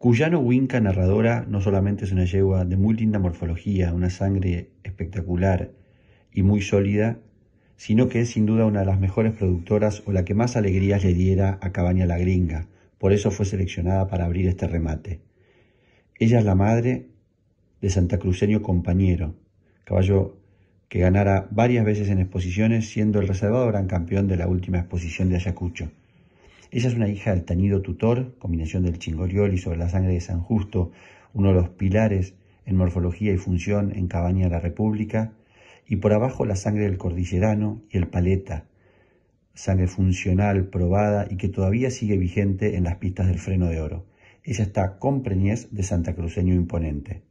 Cuyano Winca narradora no solamente es una yegua de muy linda morfología, una sangre espectacular y muy sólida, sino que es sin duda una de las mejores productoras o la que más alegrías le diera a Cabaña la Gringa, por eso fue seleccionada para abrir este remate. Ella es la madre de Santa Cruceño Compañero, caballo que ganara varias veces en exposiciones, siendo el reservado gran campeón de la última exposición de Ayacucho. Ella es una hija del tañido tutor, combinación del chingorioli sobre la sangre de San Justo, uno de los pilares en morfología y función en Cabaña de la República, y por abajo la sangre del cordillerano y el paleta, sangre funcional probada y que todavía sigue vigente en las pistas del freno de oro. Ella está con preñez de Santa Cruceño imponente.